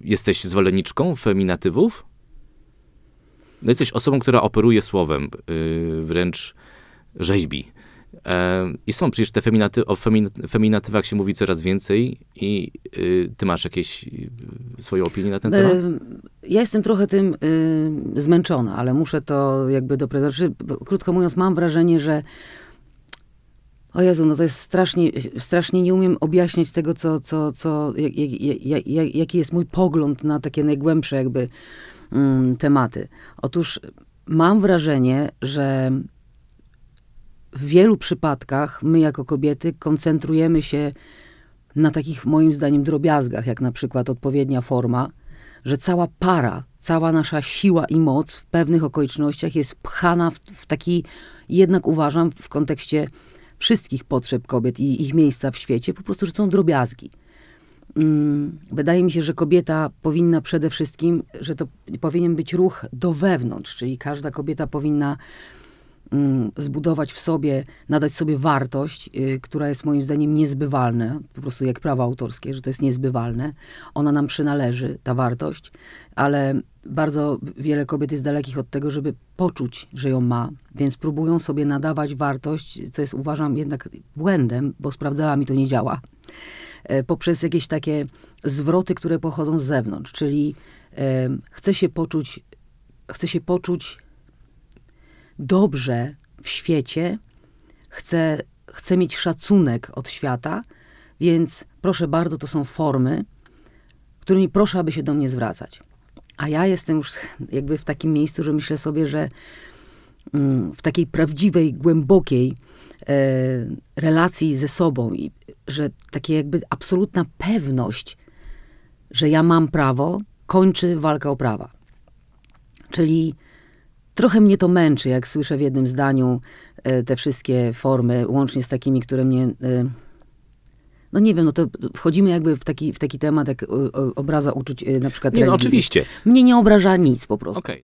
Jesteś zwolenniczką feminatywów? No jesteś osobą, która operuje słowem, yy, wręcz rzeźbi. Yy, I są przecież te feminaty o femin feminatywach się mówi coraz więcej i yy, ty masz jakieś y, swoje opinie na ten e, temat? Ja jestem trochę tym y, zmęczona, ale muszę to jakby doprecyzować. Znaczy, krótko mówiąc, mam wrażenie, że o Jezu, no to jest strasznie, strasznie nie umiem objaśnić tego, co, co, co, jak, jak, jak, jaki jest mój pogląd na takie najgłębsze jakby mm, tematy. Otóż mam wrażenie, że w wielu przypadkach my jako kobiety koncentrujemy się na takich moim zdaniem drobiazgach, jak na przykład odpowiednia forma, że cała para, cała nasza siła i moc w pewnych okolicznościach jest pchana w, w taki, jednak uważam, w kontekście wszystkich potrzeb kobiet i ich miejsca w świecie, po prostu, że są drobiazgi. Mm, wydaje mi się, że kobieta powinna przede wszystkim, że to powinien być ruch do wewnątrz, czyli każda kobieta powinna Mm, zbudować w sobie, nadać sobie wartość, y, która jest moim zdaniem niezbywalna, po prostu jak prawa autorskie, że to jest niezbywalne. Ona nam przynależy, ta wartość, ale bardzo wiele kobiet jest dalekich od tego, żeby poczuć, że ją ma, więc próbują sobie nadawać wartość, co jest uważam jednak błędem, bo sprawdzałam i to nie działa, e, poprzez jakieś takie zwroty, które pochodzą z zewnątrz, czyli chce się poczuć, chce się poczuć dobrze w świecie, chcę, chcę mieć szacunek od świata, więc proszę bardzo, to są formy, którymi proszę, aby się do mnie zwracać. A ja jestem już jakby w takim miejscu, że myślę sobie, że mm, w takiej prawdziwej, głębokiej e, relacji ze sobą i że takie jakby absolutna pewność, że ja mam prawo, kończy walkę o prawa. Czyli Trochę mnie to męczy, jak słyszę w jednym zdaniu e, te wszystkie formy, łącznie z takimi, które mnie e, no nie wiem, no to wchodzimy jakby w taki, w taki temat, jak e, obraza uczuć na przykład. Nie, no oczywiście. Mnie nie obraża nic po prostu. Okay.